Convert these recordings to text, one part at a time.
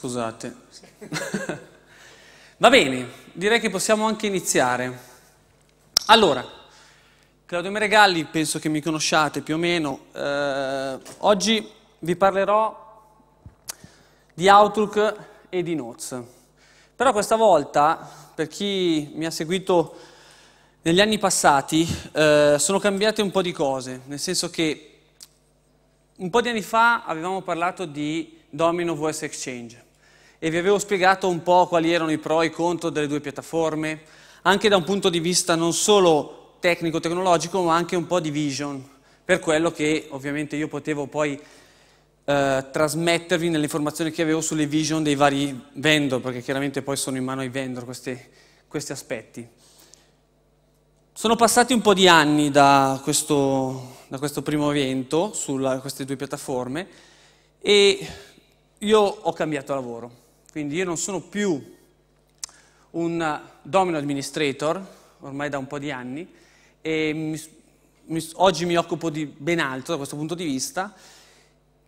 Scusate. Va bene, direi che possiamo anche iniziare. Allora, Claudio Meregalli, penso che mi conosciate più o meno. Eh, oggi vi parlerò di Outlook e di Notes. Però questa volta, per chi mi ha seguito negli anni passati, eh, sono cambiate un po' di cose, nel senso che un po' di anni fa avevamo parlato di Domino VS Exchange e vi avevo spiegato un po' quali erano i pro e i contro delle due piattaforme, anche da un punto di vista non solo tecnico-tecnologico, ma anche un po' di vision, per quello che ovviamente io potevo poi eh, trasmettervi nelle informazioni che avevo sulle vision dei vari vendor, perché chiaramente poi sono in mano ai vendor questi, questi aspetti. Sono passati un po' di anni da questo, da questo primo evento su queste due piattaforme e io ho cambiato lavoro. Quindi io non sono più un eh, domino administrator, ormai da un po' di anni, e mi, mi, oggi mi occupo di ben altro da questo punto di vista,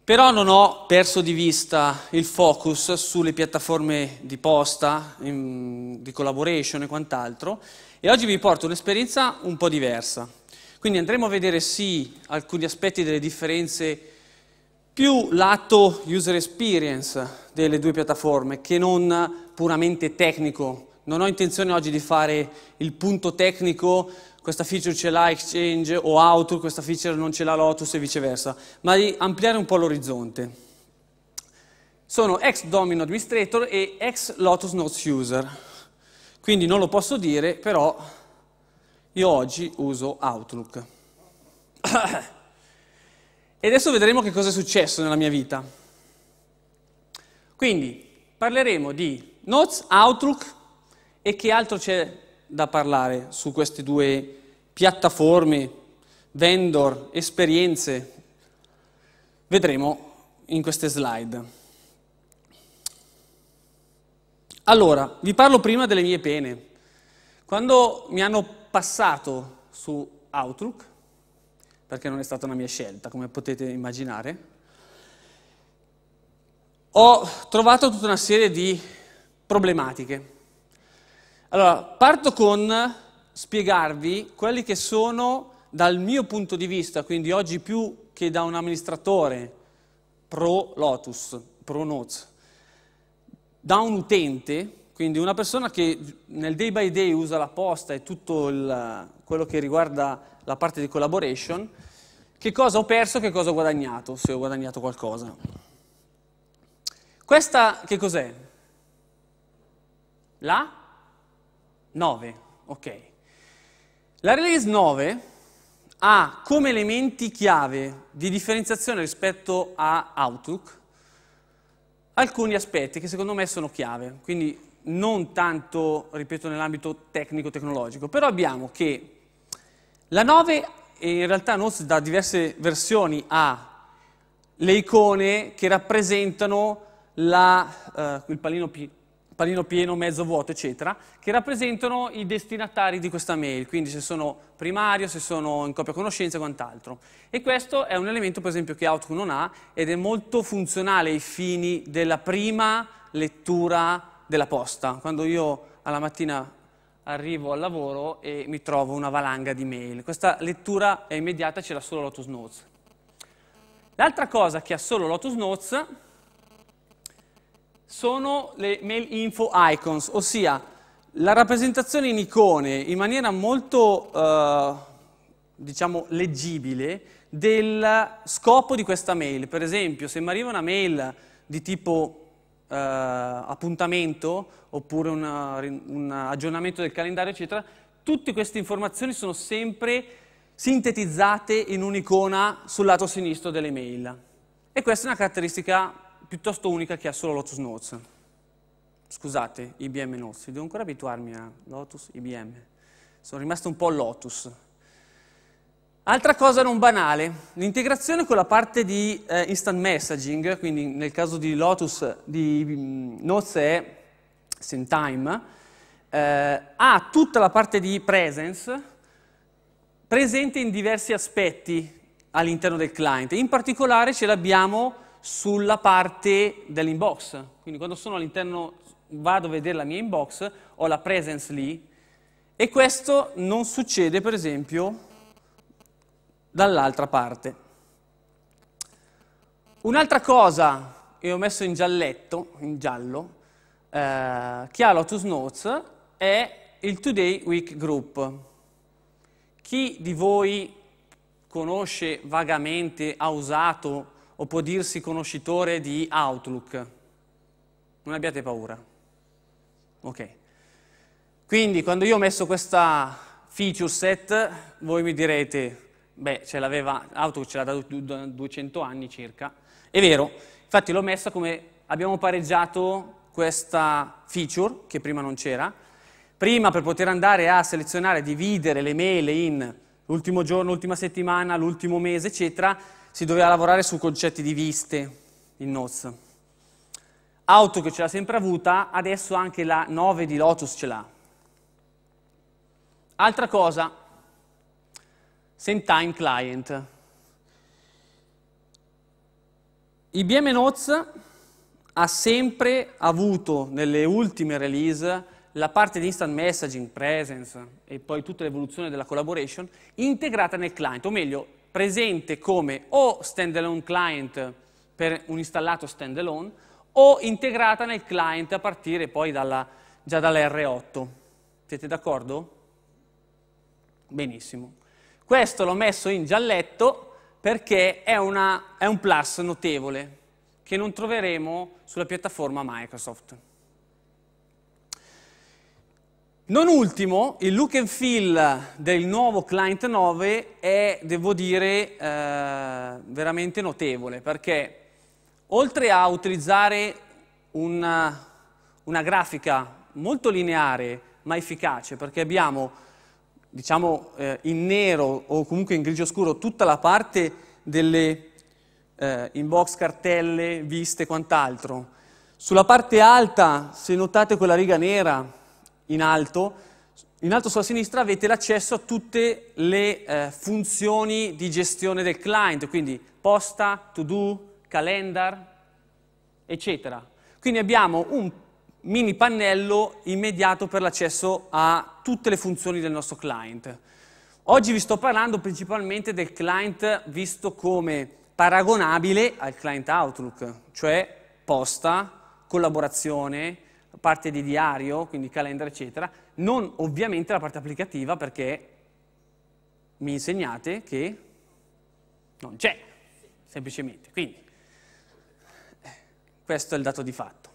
però non ho perso di vista il focus sulle piattaforme di posta, in, di collaboration e quant'altro, e oggi vi porto un'esperienza un po' diversa. Quindi andremo a vedere sì alcuni aspetti delle differenze più lato user experience delle due piattaforme che non puramente tecnico. Non ho intenzione oggi di fare il punto tecnico, questa feature ce l'ha Exchange o Outlook, questa feature non ce l'ha Lotus e viceversa, ma di ampliare un po' l'orizzonte. Sono ex Domino Administrator e ex Lotus Notes User, quindi non lo posso dire, però io oggi uso Outlook. E adesso vedremo che cosa è successo nella mia vita. Quindi parleremo di Notes, Outlook e che altro c'è da parlare su queste due piattaforme, vendor, esperienze. Vedremo in queste slide. Allora, vi parlo prima delle mie pene. Quando mi hanno passato su Outlook, perché non è stata una mia scelta, come potete immaginare, ho trovato tutta una serie di problematiche. Allora, parto con spiegarvi quelli che sono, dal mio punto di vista, quindi oggi più che da un amministratore pro Lotus, pro Notes, da un utente, quindi una persona che nel day by day usa la posta e tutto il, quello che riguarda la parte di collaboration, che cosa ho perso e che cosa ho guadagnato, se ho guadagnato qualcosa. Questa che cos'è? La 9, ok. La release 9 ha come elementi chiave di differenziazione rispetto a Outlook alcuni aspetti che secondo me sono chiave, quindi non tanto, ripeto, nell'ambito tecnico-tecnologico, però abbiamo che la 9 in realtà Noz da diverse versioni ha le icone che rappresentano la, eh, il pallino, pi palino, pieno, mezzo vuoto, eccetera, che rappresentano i destinatari di questa mail, quindi se sono primario, se sono in copia conoscenza e quant'altro. E questo è un elemento, per esempio, che Outlook non ha ed è molto funzionale ai fini della prima lettura della posta. Quando io alla mattina arrivo al lavoro e mi trovo una valanga di mail. Questa lettura è immediata, ce l'ha solo Lotus Notes. L'altra cosa che ha solo Lotus Notes sono le mail info icons, ossia la rappresentazione in icone in maniera molto, eh, diciamo, leggibile del scopo di questa mail. Per esempio, se mi arriva una mail di tipo eh, appuntamento oppure una, un aggiornamento del calendario, eccetera, tutte queste informazioni sono sempre sintetizzate in un'icona sul lato sinistro delle mail. E questa è una caratteristica piuttosto unica che ha solo Lotus Notes. Scusate, IBM Notes, devo ancora abituarmi a Lotus, IBM. Sono rimasto un po' Lotus, Altra cosa non banale, l'integrazione con la parte di eh, instant messaging, quindi nel caso di Lotus, di mm, Notes è Sentime, eh, ha tutta la parte di presence presente in diversi aspetti all'interno del client. In particolare ce l'abbiamo sulla parte dell'inbox, quindi quando sono all'interno, vado a vedere la mia inbox, ho la presence lì, e questo non succede per esempio dall'altra parte. Un'altra cosa, che ho messo in gialletto, in giallo, eh, che ha Lotus Notes è il Today Week Group. Chi di voi conosce vagamente, ha usato o può dirsi conoscitore di Outlook? Non abbiate paura. Ok. Quindi quando io ho messo questa feature set, voi mi direte beh, ce l'aveva, Auto ce l'ha da 200 anni circa, è vero, infatti l'ho messa come abbiamo pareggiato questa feature che prima non c'era, prima per poter andare a selezionare, dividere le mail in l'ultimo giorno, l'ultima settimana, l'ultimo mese, eccetera, si doveva lavorare su concetti di viste in Notes. Auto che ce l'ha sempre avuta, adesso anche la 9 di Lotus ce l'ha. Altra cosa, send time client. IBM Notes ha sempre avuto nelle ultime release la parte di instant messaging, presence e poi tutta l'evoluzione della collaboration integrata nel client, o meglio presente come o standalone client per un installato standalone o integrata nel client a partire poi dalla, già dall'R8. Siete d'accordo? Benissimo. Questo l'ho messo in gialletto perché è, una, è un plus notevole che non troveremo sulla piattaforma Microsoft. Non ultimo, il look and feel del nuovo Client 9 è, devo dire, eh, veramente notevole, perché oltre a utilizzare una, una grafica molto lineare, ma efficace, perché abbiamo diciamo, eh, in nero o comunque in grigio scuro tutta la parte delle eh, inbox, cartelle, viste e quant'altro. Sulla parte alta, se notate quella riga nera in alto, in alto sulla sinistra avete l'accesso a tutte le eh, funzioni di gestione del client, quindi posta, to do, calendar, eccetera. Quindi abbiamo un mini pannello immediato per l'accesso a tutte le funzioni del nostro client. Oggi vi sto parlando principalmente del client visto come paragonabile al client Outlook, cioè posta, collaborazione, parte di diario, quindi calendar eccetera, non ovviamente la parte applicativa perché mi insegnate che non c'è, semplicemente. Quindi eh, questo è il dato di fatto.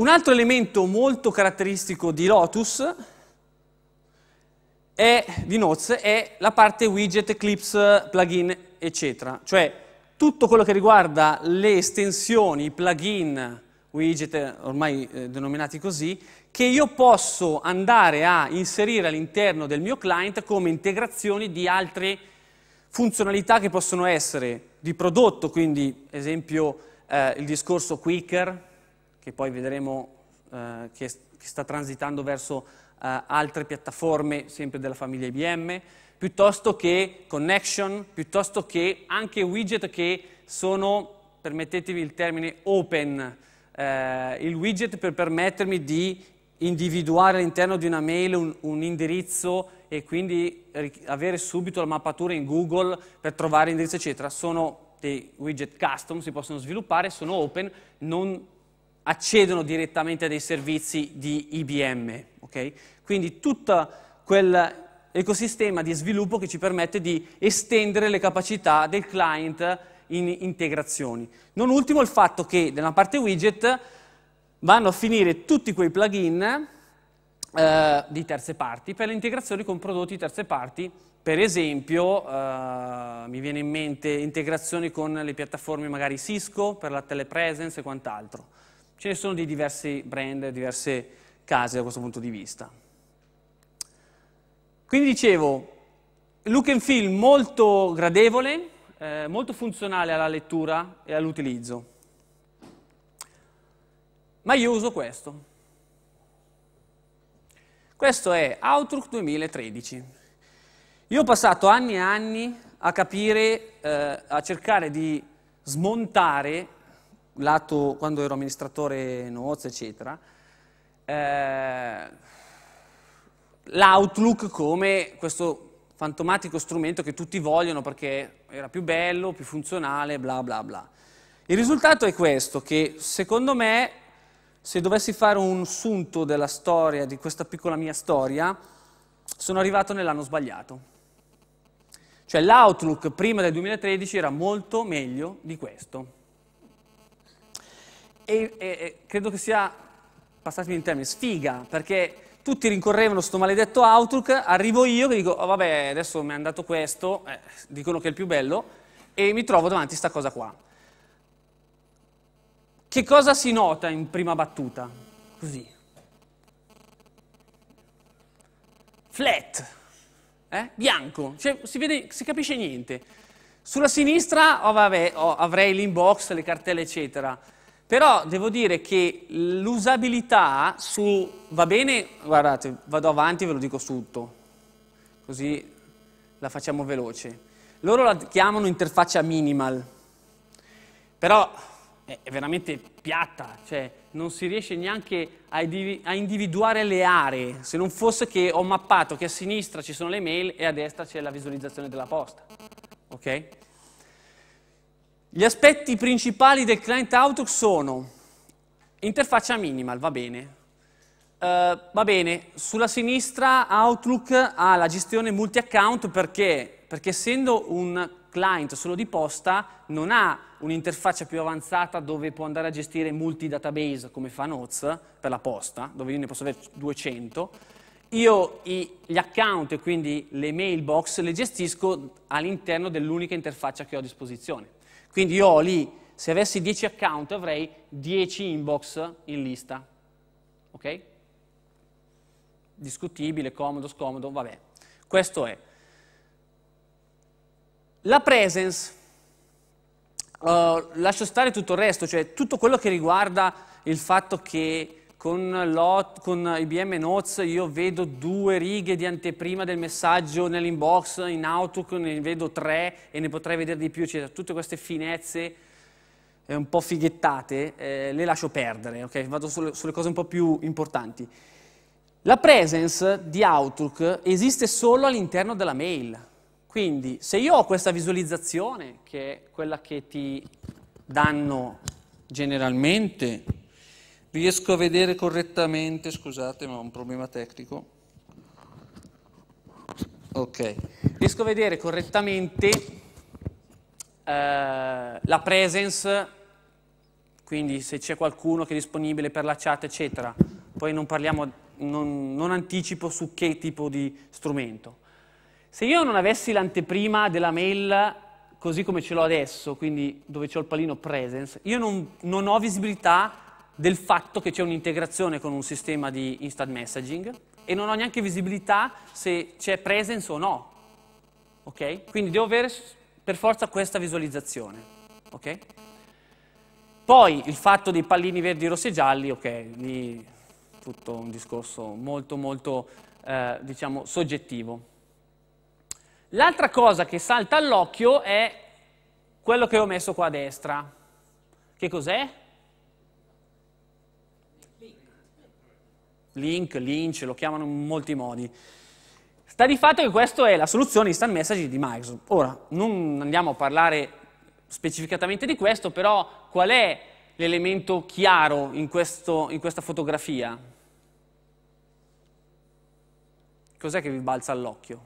Un altro elemento molto caratteristico di Lotus è, di Notes è la parte widget, Eclipse, plugin, eccetera. Cioè tutto quello che riguarda le estensioni, i plugin, widget ormai eh, denominati così, che io posso andare a inserire all'interno del mio client come integrazioni di altre funzionalità che possono essere di prodotto, quindi esempio eh, il discorso quicker, che poi vedremo eh, che, che, sta transitando verso eh, altre piattaforme, sempre della famiglia IBM, piuttosto che connection, piuttosto che anche widget che sono, permettetevi il termine, open, eh, il widget per permettermi di individuare all'interno di una mail un, un indirizzo e quindi avere subito la mappatura in Google per trovare indirizzo, eccetera. Sono dei widget custom, si possono sviluppare, sono open, non accedono direttamente a dei servizi di IBM. Okay? Quindi tutto quell'ecosistema di sviluppo che ci permette di estendere le capacità del client in integrazioni. Non ultimo il fatto che nella parte widget vanno a finire tutti quei plugin eh, di terze parti per le integrazioni con prodotti di terze parti, per esempio eh, mi viene in mente integrazioni con le piattaforme magari Cisco per la telepresence e quant'altro. Ce ne sono di diversi brand, diverse case da questo punto di vista. Quindi dicevo, look and feel molto gradevole, eh, molto funzionale alla lettura e all'utilizzo. Ma io uso questo. Questo è Outlook 2013. Io ho passato anni e anni a capire, eh, a cercare di smontare lato, quando ero amministratore nozze, eccetera, eh, l'Outlook come questo fantomatico strumento che tutti vogliono perché era più bello, più funzionale, bla bla bla. Il risultato è questo, che secondo me, se dovessi fare un sunto della storia, di questa piccola mia storia, sono arrivato nell'anno sbagliato. Cioè l'Outlook prima del 2013 era molto meglio di questo e, e credo che sia, passatemi in termini, sfiga, perché tutti rincorrevano sto maledetto Outlook, arrivo io che dico, oh, vabbè, adesso mi è andato questo, eh, dicono che è il più bello, e mi trovo davanti a questa cosa qua. Che cosa si nota in prima battuta? Così. Flat, eh? bianco, cioè, si, vede, si capisce niente. Sulla sinistra oh, vabbè, oh, avrei l'inbox, le cartelle, eccetera. Però devo dire che l'usabilità su... va bene, guardate, vado avanti e ve lo dico tutto, così la facciamo veloce. Loro la chiamano interfaccia minimal, però è veramente piatta, cioè non si riesce neanche a, individuare le aree, se non fosse che ho mappato che a sinistra ci sono le mail e a destra c'è la visualizzazione della posta. Ok? Gli aspetti principali del client Outlook sono interfaccia minimal, va bene. Uh, va bene, sulla sinistra Outlook ha la gestione multi-account perché? Perché essendo un client solo di posta non ha un'interfaccia più avanzata dove può andare a gestire multi database come fa Notes per la posta, dove io ne posso avere 200. Io i, gli account e quindi le mailbox le gestisco all'interno dell'unica interfaccia che ho a disposizione. Quindi io ho lì, se avessi 10 account avrei 10 inbox in lista. Ok? Discutibile, comodo, scomodo, vabbè. Questo è. La presence. Uh, lascio stare tutto il resto, cioè tutto quello che riguarda il fatto che con, con IBM Notes io vedo due righe di anteprima del messaggio nell'inbox, in Outlook ne vedo tre e ne potrei vedere di più, eccetera. Cioè tutte queste finezze eh, un po' fighettate eh, le lascio perdere, okay? vado sulle, sulle cose un po' più importanti. La presence di Outlook esiste solo all'interno della mail. Quindi se io ho questa visualizzazione, che è quella che ti danno generalmente riesco a vedere correttamente, scusate ma ho un problema tecnico, ok, riesco a vedere correttamente eh, la presence, quindi se c'è qualcuno che è disponibile per la chat eccetera, poi non parliamo, non, non anticipo su che tipo di strumento. Se io non avessi l'anteprima della mail così come ce l'ho adesso, quindi dove c'ho il pallino presence, io non, non ho visibilità del fatto che c'è un'integrazione con un sistema di instant messaging e non ho neanche visibilità se c'è presence o no. Ok? Quindi devo avere per forza questa visualizzazione. Ok? Poi il fatto dei pallini verdi, rossi e gialli, ok, lì tutto un discorso molto molto eh, diciamo soggettivo. L'altra cosa che salta all'occhio è quello che ho messo qua a destra. Che cos'è? link, lynch, lo chiamano in molti modi. Sta di fatto che questa è la soluzione instant messaging di Microsoft. Ora, non andiamo a parlare specificatamente di questo, però qual è l'elemento chiaro in, questo, in questa fotografia? Cos'è che vi balza all'occhio?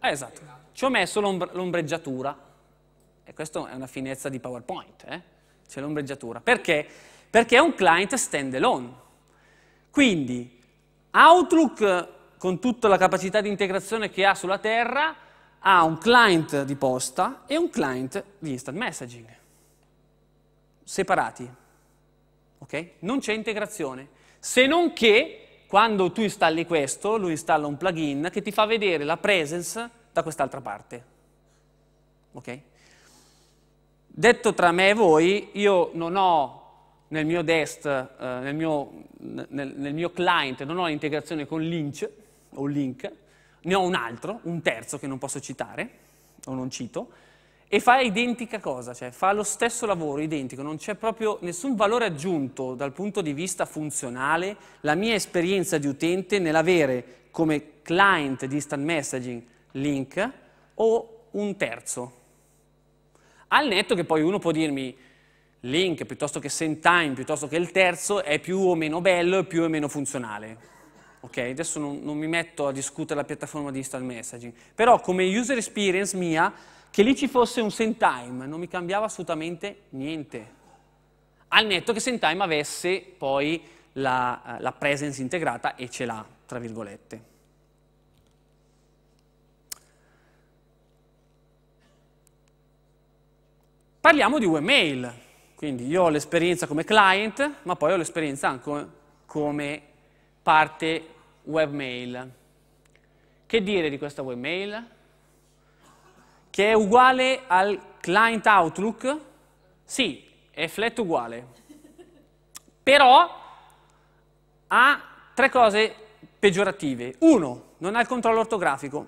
Eh, esatto, ci ho messo l'ombreggiatura, e questa è una finezza di PowerPoint, eh? c'è l'ombreggiatura. Perché? Perché è un client standalone. Quindi Outlook, con tutta la capacità di integrazione che ha sulla terra, ha un client di posta e un client di instant messaging, separati. Okay? Non c'è integrazione, se non che quando tu installi questo, lui installa un plugin che ti fa vedere la presence da quest'altra parte. Okay? Detto tra me e voi, io non ho nel mio dest, eh, nel, mio, nel, nel, mio, client non ho l'integrazione con Lynch o Link, ne ho un altro, un terzo che non posso citare o non cito, e fa identica cosa, cioè fa lo stesso lavoro, identico, non c'è proprio nessun valore aggiunto dal punto di vista funzionale, la mia esperienza di utente nell'avere come client di instant messaging Link o un terzo. Al netto che poi uno può dirmi, Link piuttosto che send time piuttosto che il terzo è più o meno bello e più o meno funzionale. Ok, adesso non, non mi metto a discutere la piattaforma di instant messaging, però come user experience mia, che lì ci fosse un send time non mi cambiava assolutamente niente. Al netto che send time avesse poi la, eh, la presence integrata e ce l'ha, tra virgolette. Parliamo di webmail quindi io ho l'esperienza come client, ma poi ho l'esperienza anche come parte webmail. Che dire di questa webmail? Che è uguale al client Outlook? Sì, è flat uguale. Però ha tre cose peggiorative. Uno, non ha il controllo ortografico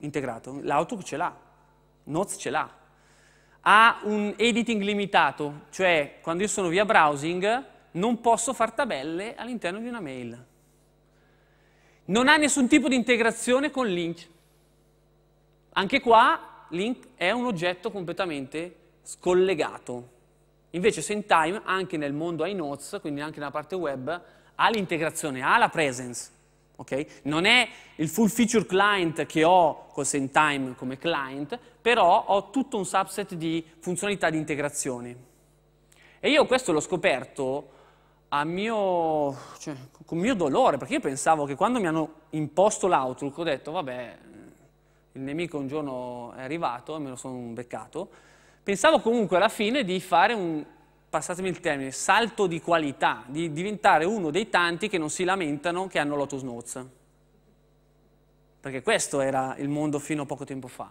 integrato. L'Outlook ce l'ha, Notes ce l'ha, ha un editing limitato, cioè quando io sono via browsing non posso fare tabelle all'interno di una mail. Non ha nessun tipo di integrazione con link. Anche qua link è un oggetto completamente scollegato. Invece SendTime anche nel mondo iNotes, quindi anche nella parte web, ha l'integrazione, ha la presence. Okay? Non è il full feature client che ho col same time come client, però ho tutto un subset di funzionalità di integrazione. E io questo l'ho scoperto mio, cioè, con mio dolore, perché io pensavo che quando mi hanno imposto l'Outlook ho detto, vabbè, il nemico un giorno è arrivato e me lo sono beccato, pensavo comunque alla fine di fare un, passatemi il termine, salto di qualità, di diventare uno dei tanti che non si lamentano che hanno Lotus Notes. Perché questo era il mondo fino a poco tempo fa.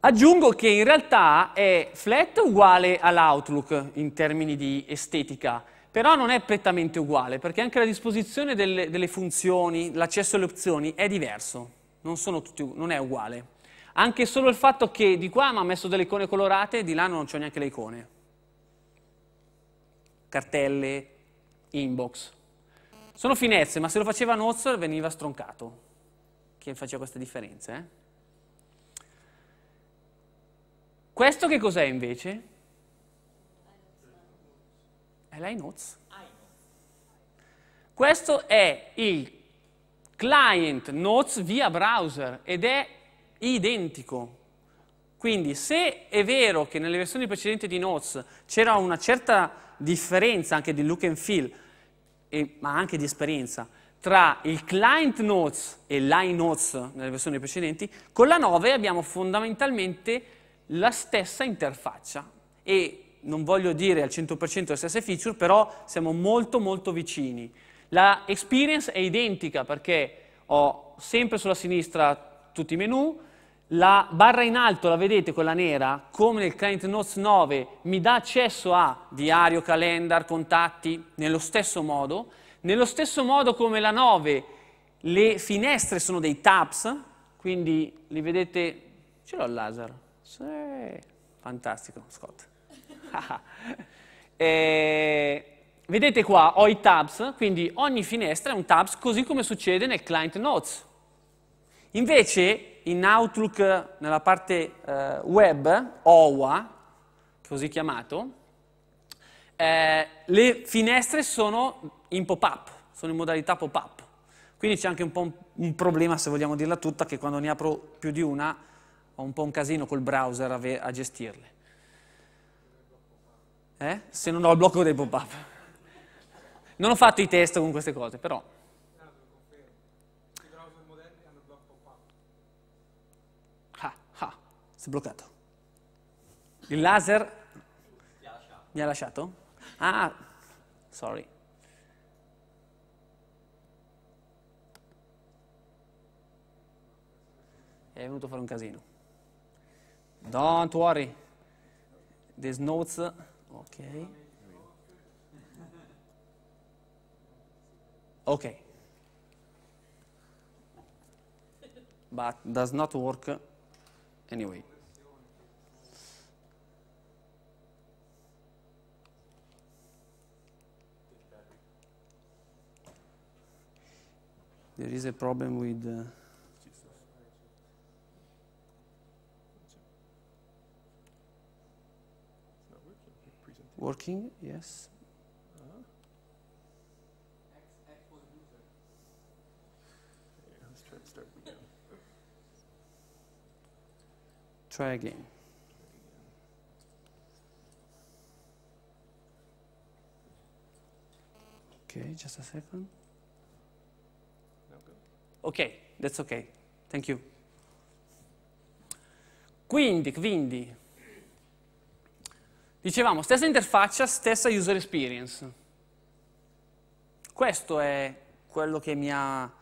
Aggiungo che in realtà è flat uguale all'outlook in termini di estetica, però non è prettamente uguale, perché anche la disposizione delle, delle funzioni, l'accesso alle opzioni è diverso, non, tutti, non è uguale. Anche solo il fatto che di qua mi ha messo delle icone colorate e di là non c'ho neanche le icone. Cartelle, inbox. Sono finezze, ma se lo faceva Nozze veniva stroncato. Chi faceva queste differenze? Eh? Questo che cos'è invece? È l'iNotes. Questo è il client notes via browser ed è identico. Quindi se è vero che nelle versioni precedenti di Notes c'era una certa differenza anche di look and feel, e, ma anche di esperienza, tra il client Notes e l'iNotes nelle versioni precedenti, con la 9 abbiamo fondamentalmente la stessa interfaccia e non voglio dire al 100% le stesse feature, però siamo molto molto vicini. La experience è identica perché ho sempre sulla sinistra tutti i menu. La barra in alto, la vedete, quella nera, come nel Client Notes 9, mi dà accesso a diario, calendar, contatti, nello stesso modo. Nello stesso modo come la 9, le finestre sono dei tabs, quindi li vedete... Ce l'ho il laser? Sì, fantastico, Scott. eh, vedete qua, ho i tabs, quindi ogni finestra è un tabs, così come succede nel Client Notes. Invece in Outlook, nella parte eh, web, OWA, così chiamato, eh, le finestre sono in pop-up, sono in modalità pop-up. Quindi c'è anche un po' un, un, problema, se vogliamo dirla tutta, che quando ne apro più di una ho un po' un casino col browser a, a gestirle. Eh? Se non ho il blocco dei pop-up. Non ho fatto i test con queste cose, però... Si è bloccato. Il laser mi ha lasciato? Ah, sorry. È venuto a fare un casino. Don't worry. There's notes. Ok. Ok. But does not work anyway. there is a problem with uh, working. yes. Try again. Okay, just a second. Ok, that's ok, thank you. Quindi, quindi, dicevamo, stessa interfaccia, stessa user experience. Questo è quello che mi ha,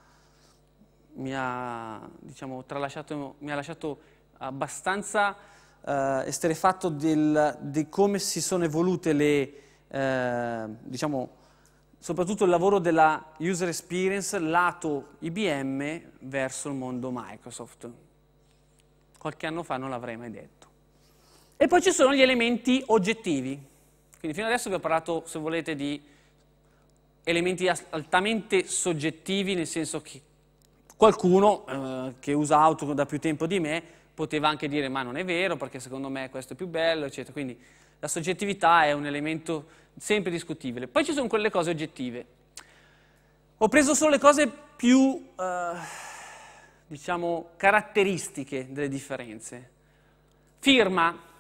mi ha, diciamo, tralasciato, mi ha lasciato abbastanza eh, esterefatto di come si sono evolute le, eh, diciamo, soprattutto il lavoro della user experience lato IBM verso il mondo Microsoft. Qualche anno fa non l'avrei mai detto. E poi ci sono gli elementi oggettivi. Quindi fino adesso vi ho parlato, se volete, di elementi altamente soggettivi, nel senso che qualcuno eh, che usa Outlook da più tempo di me poteva anche dire ma non è vero perché secondo me questo è più bello, eccetera. Quindi la soggettività è un elemento sempre discutibile. Poi ci sono quelle cose oggettive. Ho preso solo le cose più, eh, diciamo, caratteristiche delle differenze. Firma.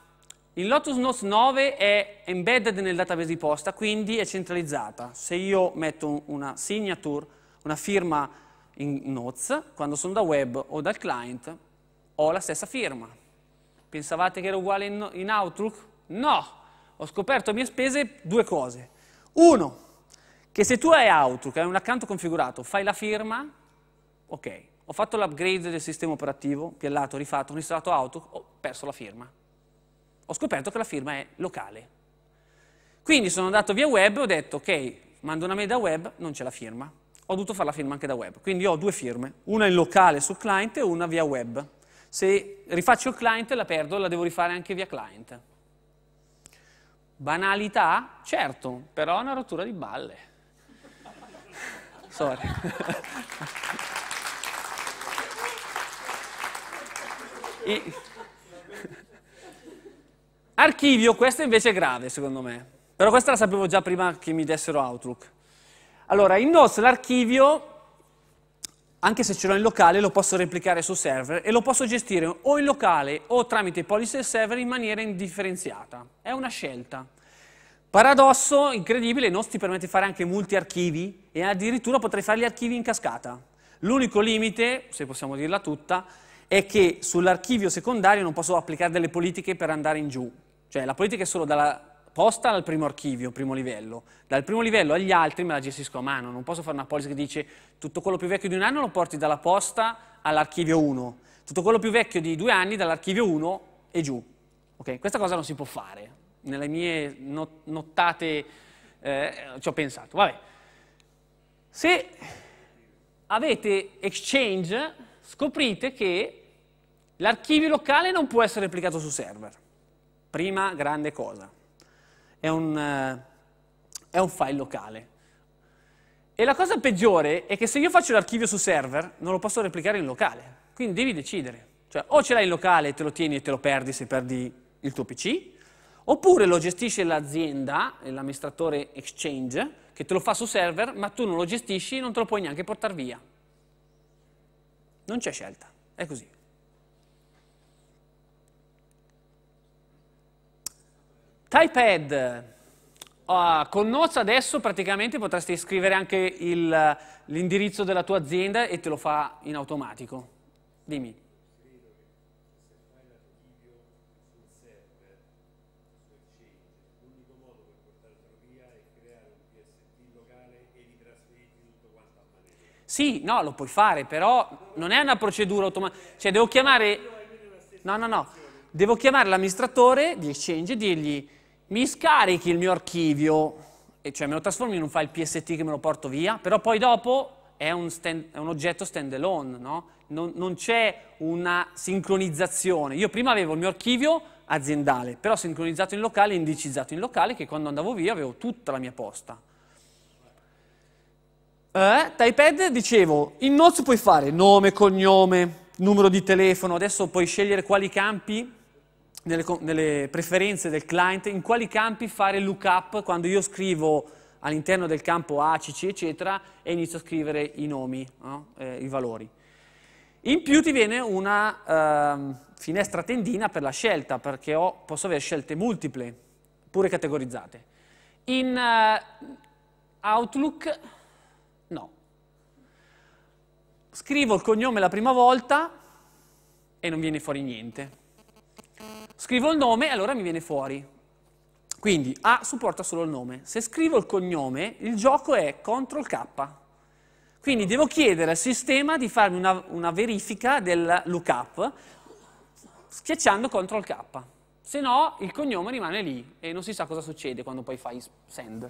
Il Lotus Notes 9 è embedded nel database di posta, quindi è centralizzata. Se io metto una signature, una firma in Notes, quando sono da web o dal client, ho la stessa firma. Pensavate che era uguale in, in Outlook? No! ho scoperto a mie spese due cose. Uno, che se tu hai Outlook, hai un account configurato, fai la firma, ok, ho fatto l'upgrade del sistema operativo, piallato, rifatto, ho installato Outlook, ho perso la firma. Ho scoperto che la firma è locale. Quindi sono andato via web e ho detto, ok, mando una mail da web, non c'è la firma. Ho dovuto fare la firma anche da web. Quindi ho due firme, una in locale sul client e una via web. Se rifaccio il client la perdo, la devo rifare anche via client. Banalità? Certo, però è una rottura di balle. Sorry. I... Archivio, questa invece è grave secondo me, però questa la sapevo già prima che mi dessero Outlook. Allora, in DOS l'archivio anche se ce l'ho in locale, lo posso replicare su server e lo posso gestire o in locale o tramite policy server in maniera indifferenziata. È una scelta. Paradosso incredibile, non ti permette di fare anche molti archivi e addirittura potrei fare gli archivi in cascata. L'unico limite, se possiamo dirla tutta, è che sull'archivio secondario non posso applicare delle politiche per andare in giù. Cioè la politica è solo dalla posta al primo archivio, primo livello, dal primo livello agli altri me la gestisco a mano, non posso fare una policy che dice tutto quello più vecchio di un anno lo porti dalla posta all'archivio 1, tutto quello più vecchio di due anni dall'archivio 1 e giù. Okay? Questa cosa non si può fare, nelle mie nottate eh, ci ho pensato. Vabbè. Se avete Exchange, scoprite che l'archivio locale non può essere applicato su server. Prima grande cosa è un, eh, è un file locale. E la cosa peggiore è che se io faccio l'archivio su server, non lo posso replicare in locale. Quindi devi decidere. Cioè, o ce l'hai in locale e te lo tieni e te lo perdi se perdi il tuo PC, oppure lo gestisce l'azienda, l'amministratore Exchange, che te lo fa su server, ma tu non lo gestisci e non te lo puoi neanche portare via. Non c'è scelta, è così. Typepad. Uh, con Notes adesso praticamente potresti scrivere anche l'indirizzo della tua azienda e te lo fa in automatico. Dimmi. Sì, no, lo puoi fare, però non è una procedura automatica. Cioè, devo chiamare... No, no, no. Devo chiamare l'amministratore di Exchange e dirgli mi scarichi il mio archivio, cioè me lo trasformi in un file PST che me lo porto via, però poi dopo è un, stand, è un oggetto standalone, no? Non, non c'è una sincronizzazione. Io prima avevo il mio archivio aziendale, però sincronizzato in locale, indicizzato in locale, che quando andavo via avevo tutta la mia posta. Eh, Typepad, dicevo, in Notes puoi fare nome, cognome, numero di telefono, adesso puoi scegliere quali campi nelle, nelle preferenze del client in quali campi fare lookup quando io scrivo all'interno del campo A, CC, eccetera, e inizio a scrivere i nomi, no? eh, i valori. In più ti viene una eh, finestra tendina per la scelta, perché ho, posso avere scelte multiple, pure categorizzate. In eh, Outlook, no. Scrivo il cognome la prima volta e non viene fuori niente. Scrivo il nome e allora mi viene fuori. Quindi A supporta solo il nome. Se scrivo il cognome, il gioco è CTRL K. Quindi devo chiedere al sistema di farmi una, una verifica del lookup schiacciando CTRL K. Se no, il cognome rimane lì e non si sa cosa succede quando poi fai send.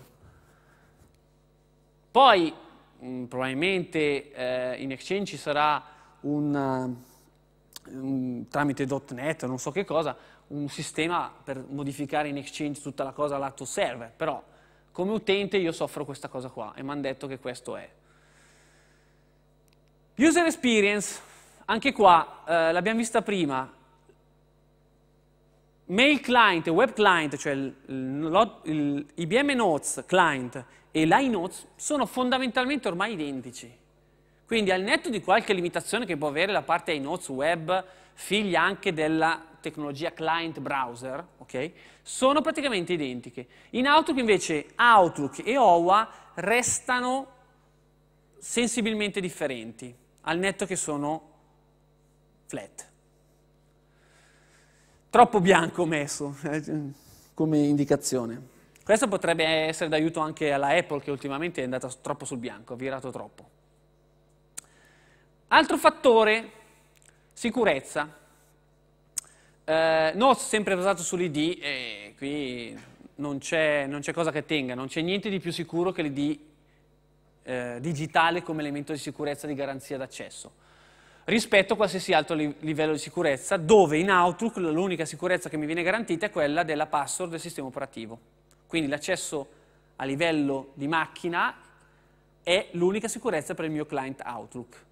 Poi, mh, mm, probabilmente eh, in Exchange ci sarà un, eh, un tramite.NET, non so che cosa, un sistema per modificare in Exchange tutta la cosa lato server, però come utente io soffro questa cosa qua e mi hanno detto che questo è. User experience, anche qua eh, l'abbiamo vista prima, mail client e web client, cioè l'IBM Notes client e l'iNotes sono fondamentalmente ormai identici. Quindi al netto di qualche limitazione che può avere la parte iNotes web, figlia anche della tecnologia client browser, ok? sono praticamente identiche. In Outlook invece Outlook e OWA restano sensibilmente differenti, al netto che sono flat. Troppo bianco messo eh, come indicazione. Questo potrebbe essere d'aiuto anche alla Apple che ultimamente è andata troppo sul bianco, ha virato troppo. Altro fattore, sicurezza. Eh, no, sempre basato sull'ID, eh, qui non c'è, cosa che tenga, non c'è niente di più sicuro che l'ID eh, digitale come elemento di sicurezza di garanzia d'accesso rispetto a qualsiasi altro livello di sicurezza, dove in Outlook l'unica sicurezza che mi viene garantita è quella della password del sistema operativo. Quindi l'accesso a livello di macchina è l'unica sicurezza per il mio client Outlook.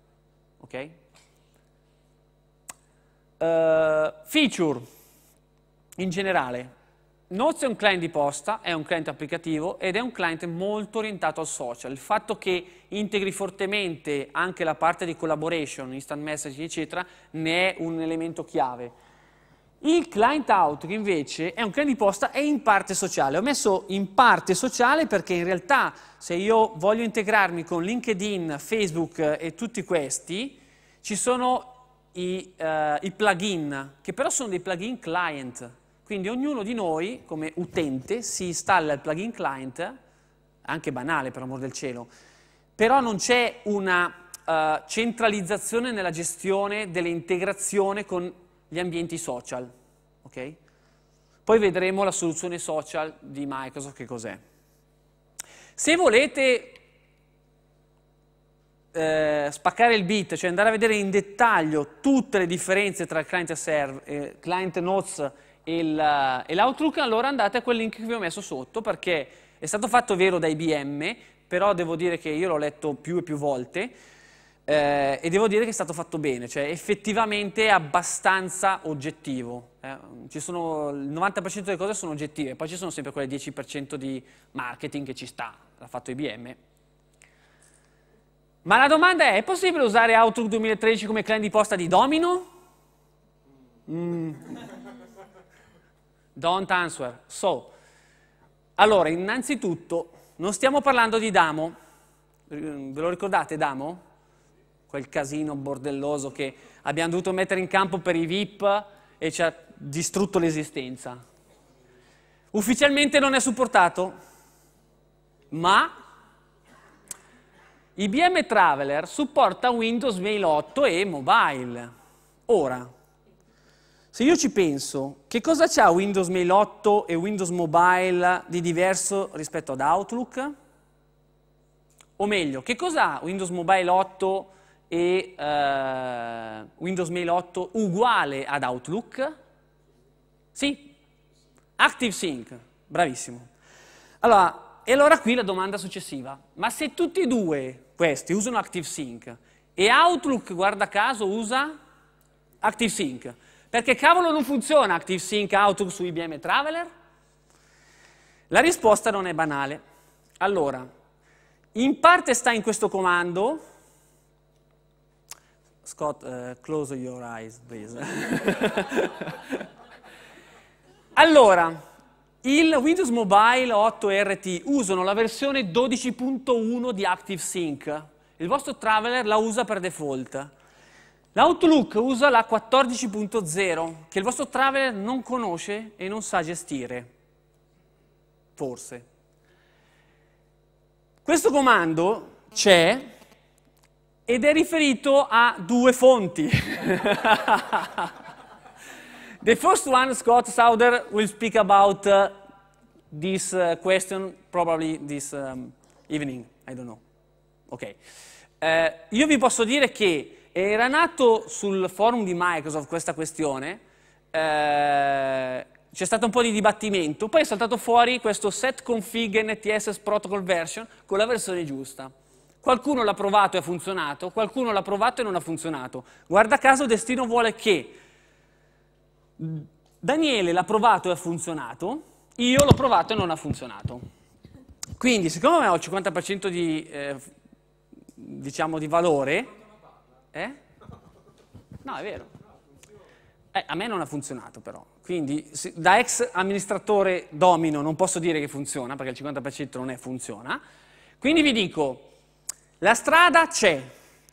Okay? Uh, feature, in generale, Nozio è un client di posta, è un client applicativo ed è un client molto orientato al social. Il fatto che integri fortemente anche la parte di collaboration, instant messaging, eccetera, ne è un elemento chiave. Il client out, invece è un client di posta e in parte sociale. Ho messo in parte sociale perché in realtà se io voglio integrarmi con LinkedIn, Facebook e tutti questi, ci sono i, eh, i plugin, che però sono dei plugin client. Quindi ognuno di noi, come utente, si installa il plugin client, anche banale per amor del cielo, però non c'è una uh, centralizzazione nella gestione dell'integrazione con gli ambienti social. Okay? Poi vedremo la soluzione social di Microsoft che cos'è. Se volete eh, spaccare il bit, cioè andare a vedere in dettaglio tutte le differenze tra il client, serve, eh, client notes eh, e l'Outlook, allora andate a quel link che vi ho messo sotto perché è stato fatto vero da IBM, però devo dire che io l'ho letto più e più volte eh, e devo dire che è stato fatto bene, cioè effettivamente è abbastanza oggettivo. Eh. Sono, il 90% delle cose sono oggettive, poi ci sono sempre quelle 10% di marketing che ci sta, l'ha fatto IBM, ma la domanda è, è possibile usare Outlook 2013 come client di posta di Domino? Mm. Don't answer. So, allora, innanzitutto, non stiamo parlando di Damo. Mm, ve lo ricordate Damo? Quel casino bordelloso che abbiamo dovuto mettere in campo per i VIP e ci ha distrutto l'esistenza. Ufficialmente non è supportato, ma IBM Traveler supporta Windows Mail 8 e mobile. Ora, se io ci penso, che cosa c'ha Windows Mail 8 e Windows Mobile di diverso rispetto ad Outlook? O meglio, che cosa ha Windows Mobile 8 e eh, Windows Mail 8 uguale ad Outlook? Sì, ActiveSync, bravissimo. Allora, e allora qui la domanda successiva, ma se tutti e due questi usano ActiveSync e Outlook, guarda caso, usa ActiveSync, perché cavolo non funziona ActiveSync Outlook su IBM Traveler? La risposta non è banale. Allora, in parte sta in questo comando, Scott, uh, close your eyes, please. allora, il Windows Mobile 8 RT usano la versione 12.1 di Active Sync. Il vostro Traveler la usa per default. L'Outlook usa la 14.0 che il vostro Traveler non conosce e non sa gestire. Forse. Questo comando c'è ed è riferito a due fonti. The first one, Scott Souder, will speak about uh, this uh, question probably this um, evening, I don't know. Ok. Eh, io vi posso dire che era nato sul forum di Microsoft questa questione, eh, c'è stato un po' di dibattimento, poi è saltato fuori questo set config NTSS protocol version con la versione giusta. Qualcuno l'ha provato e ha funzionato, qualcuno l'ha provato e non ha funzionato. Guarda caso, Destino vuole che Daniele l'ha provato e ha funzionato, io l'ho provato e non ha funzionato. Quindi, siccome ho il 50% di, eh, diciamo, di valore... Eh? No, è vero. Eh, a me non ha funzionato però. Quindi da ex amministratore domino non posso dire che funziona, perché il 50% non è funziona. Quindi vi dico, la strada c'è,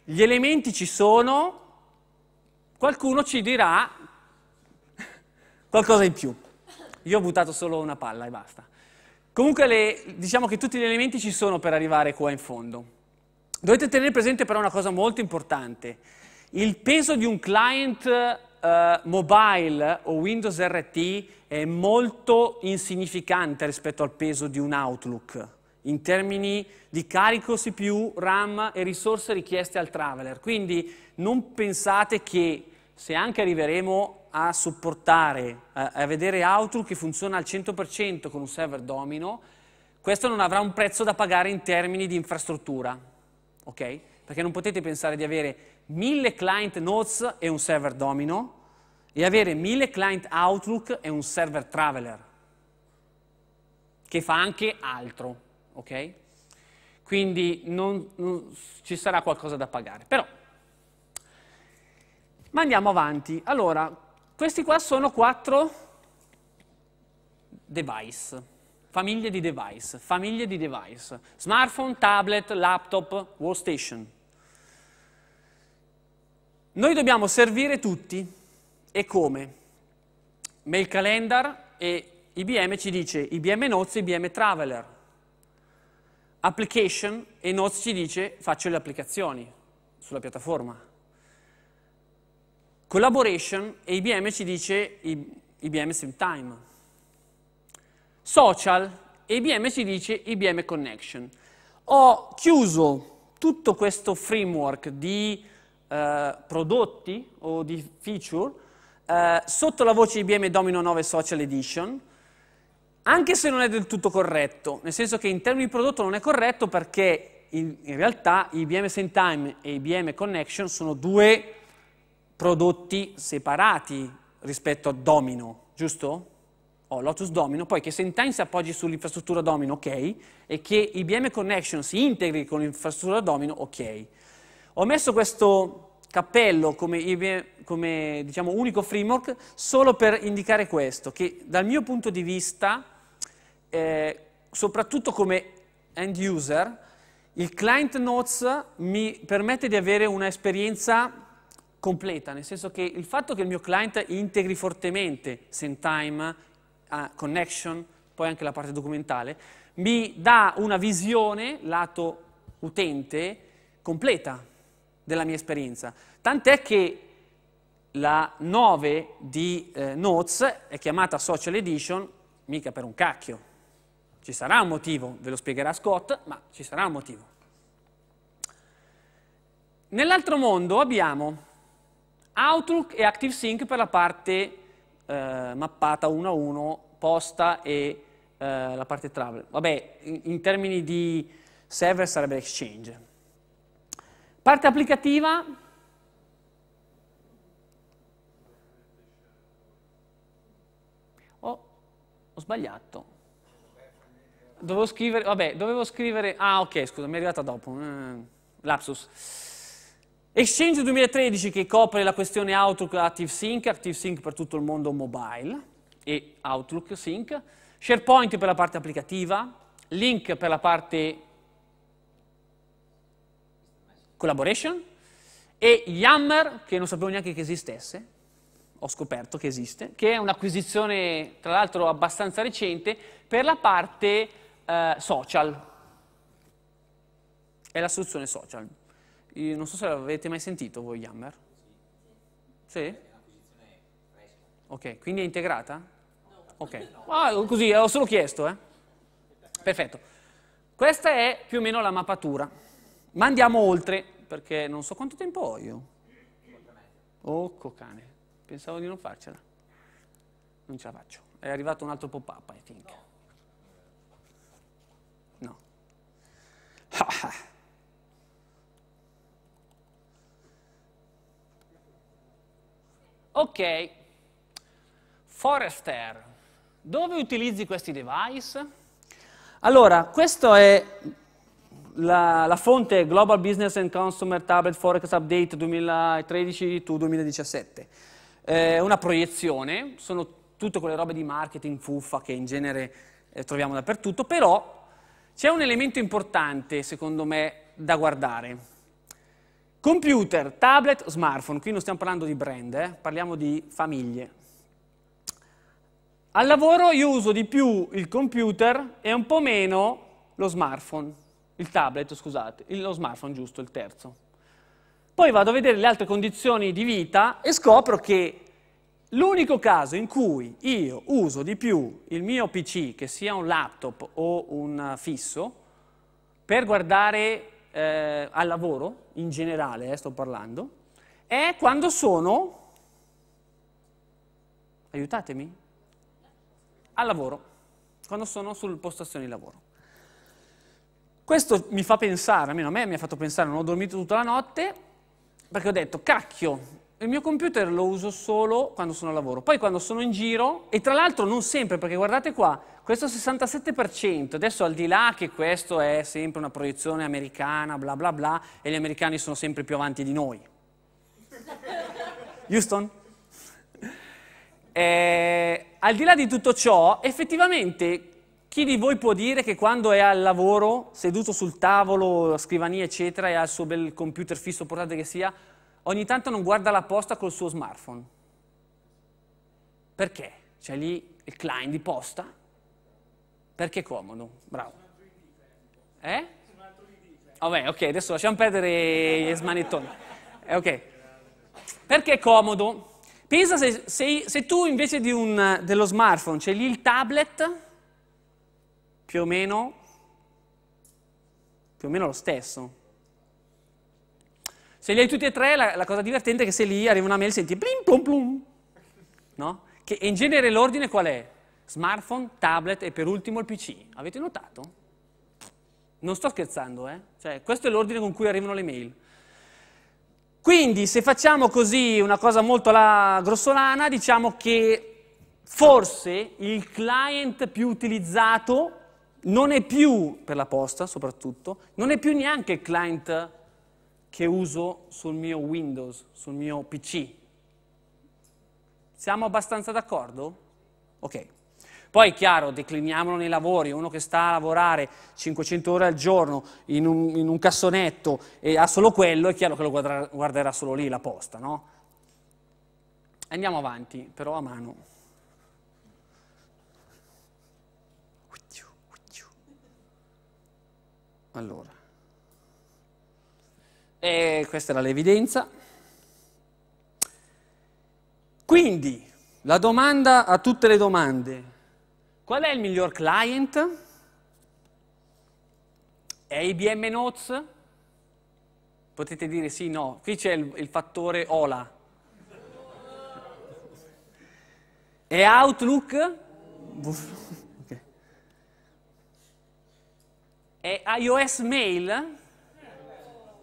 gli elementi ci sono, qualcuno ci dirà qualcosa in più. Io ho buttato solo una palla e basta. Comunque le, diciamo che tutti gli elementi ci sono per arrivare qua in fondo. Dovete tenere presente però una cosa molto importante. Il peso di un client eh, mobile o Windows RT è molto insignificante rispetto al peso di un Outlook in termini di carico CPU, RAM e risorse richieste al traveler. Quindi non pensate che se anche arriveremo a supportare, a, a vedere Outlook che funziona al 100% con un server domino, questo non avrà un prezzo da pagare in termini di infrastruttura, ok? Perché non potete pensare di avere mille client notes e un server domino e avere mille client Outlook e un server Traveler, che fa anche altro, ok? Quindi non, non, ci sarà qualcosa da pagare. Però ma andiamo avanti. Allora, questi qua sono quattro device, famiglie di device, famiglie di device, smartphone, tablet, laptop, workstation. Noi dobbiamo servire tutti, e come? Mail Calendar e IBM ci dice IBM Notes e IBM Traveler. Application e Notes ci dice faccio le applicazioni sulla piattaforma. Collaboration e IBM ci dice IBM Same Time. Social e IBM ci dice IBM Connection. Ho chiuso tutto questo framework di eh, prodotti o di feature eh, sotto la voce IBM Domino 9 Social Edition, anche se non è del tutto corretto, nel senso che in termini di prodotto non è corretto perché in, in realtà IBM Same Time e IBM Connection sono due prodotti separati rispetto a domino, giusto? Ho oh, Lotus Domino, poi che Sentai si appoggi sull'infrastruttura domino, ok, e che IBM Connection si integri con l'infrastruttura domino, ok. Ho messo questo cappello come, come diciamo, unico framework solo per indicare questo, che dal mio punto di vista, eh, soprattutto come end user, il client notes mi permette di avere un'esperienza completa, nel senso che il fatto che il mio client integri fortemente send time, uh, eh, connection, poi anche la parte documentale, mi dà una visione lato utente completa della mia esperienza. Tant'è che la 9 di eh, Notes è chiamata Social Edition mica per un cacchio. Ci sarà un motivo, ve lo spiegherà Scott, ma ci sarà un motivo. Nell'altro mondo abbiamo Outlook e ActiveSync per la parte eh, mappata uno a uno, posta e eh, la parte travel. Vabbè, in, in termini di server sarebbe Exchange. Parte applicativa, oh, ho sbagliato. Dovevo scrivere, vabbè, dovevo scrivere, ah ok, scusa, mi è arrivata dopo, mm, lapsus. Exchange 2013 che copre la questione Outlook Active Sync, Active Sync per tutto il mondo mobile e Outlook Sync, SharePoint per la parte applicativa, Link per la parte collaboration e Yammer, che non sapevo neanche che esistesse, ho scoperto che esiste, che è un'acquisizione tra l'altro abbastanza recente per la parte eh, social. È la soluzione social non so se l'avete mai sentito voi Yammer. Sì? sì? Ok, quindi è integrata? No. Ok, ah, così, l'ho solo chiesto, eh? Perfetto. Questa è più o meno la mappatura. Ma andiamo oltre, perché non so quanto tempo ho io. Oh, cocane. Pensavo di non farcela. Non ce la faccio. È arrivato un altro pop-up, I think. No. Ok, Forester, dove utilizzi questi device? Allora, questa è la, la, fonte Global Business and Consumer Tablet Forex Update 2013-2017. È eh, una proiezione, sono tutte quelle robe di marketing fuffa che in genere eh, troviamo dappertutto, però c'è un elemento importante, secondo me, da guardare. Computer, tablet, smartphone, qui non stiamo parlando di brand, eh? parliamo di famiglie. Al lavoro io uso di più il computer e un po' meno lo smartphone, il tablet, scusate, lo smartphone giusto, il terzo. Poi vado a vedere le altre condizioni di vita e scopro che l'unico caso in cui io uso di più il mio PC, che sia un laptop o un fisso, per guardare eh, al lavoro, in generale eh, sto parlando, è quando sono, aiutatemi, al lavoro, quando sono sul postazione di lavoro. Questo mi fa pensare, almeno a me mi ha fatto pensare, non ho dormito tutta la notte, perché ho detto, cacchio, il mio computer lo uso solo quando sono al lavoro, poi quando sono in giro, e tra l'altro non sempre, perché guardate qua, questo 67%, adesso al di là che questo è sempre una proiezione americana, bla bla bla, e gli americani sono sempre più avanti di noi. Houston? Eh, al di là di tutto ciò, effettivamente chi di voi può dire che quando è al lavoro, seduto sul tavolo, scrivania, eccetera, e ha il suo bel computer fisso, portate che sia, ogni tanto non guarda la posta col suo smartphone? Perché? C'è cioè, lì il client di posta perché comodo, bravo. Eh? Vabbè, oh, ok, adesso lasciamo perdere gli smanettoni. Eh, ok. Perché comodo? Pensa se, se, se tu invece un, dello smartphone c'è lì il tablet, più o meno, più o meno lo stesso. Se li hai tutti e tre, la, la cosa divertente è che se lì arriva una mail senti plim plum plum, no? Che in genere l'ordine qual è? smartphone, tablet e per ultimo il PC. Avete notato? Non sto scherzando, eh? Cioè, questo è l'ordine con cui arrivano le mail. Quindi, se facciamo così una cosa molto grossolana, diciamo che forse il client più utilizzato non è più, per la posta soprattutto, non è più neanche il client che uso sul mio Windows, sul mio PC. Siamo abbastanza d'accordo? Ok. Poi, è chiaro, decliniamolo nei lavori, uno che sta a lavorare 500 ore al giorno in un, in un cassonetto e ha solo quello, è chiaro che lo guarderà, guarderà solo lì la posta, no? Andiamo avanti, però a mano. Allora, e eh, questa era l'evidenza. Quindi, la domanda a tutte le domande, Qual è il miglior client? È IBM Notes? Potete dire sì, no. Qui c'è il, il fattore Ola. È Outlook? Okay. È iOS Mail? Eh.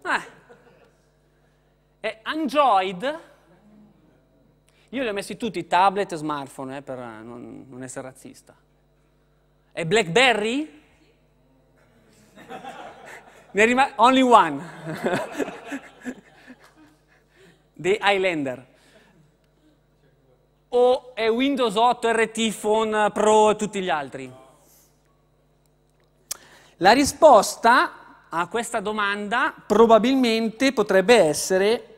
Ah. È Android? Io li ho messi tutti, tablet e smartphone, eh, per eh, non, non essere razzista. È Blackberry? ne è rimasto only one. The Highlander. O è Windows 8, RT, Phone Pro e tutti gli altri? La risposta a questa domanda probabilmente potrebbe essere